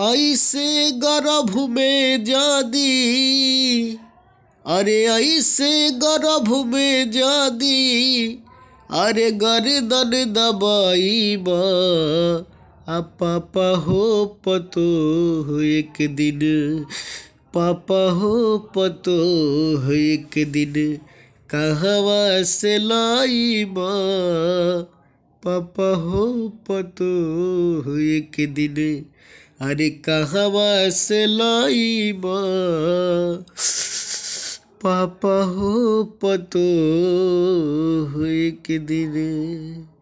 ऐसे गर्भ में जादी अरे ऐसे गर्भ में जादी अरे गर्दन दबाई बा आ पापा हो पतो हो एक दिन पापा हो पतो हो एक दिन कहवा से लाई बा पापा हो पतो हो एक दिन अरे कहवा से लाई पापा हो पतो हुए कि दिन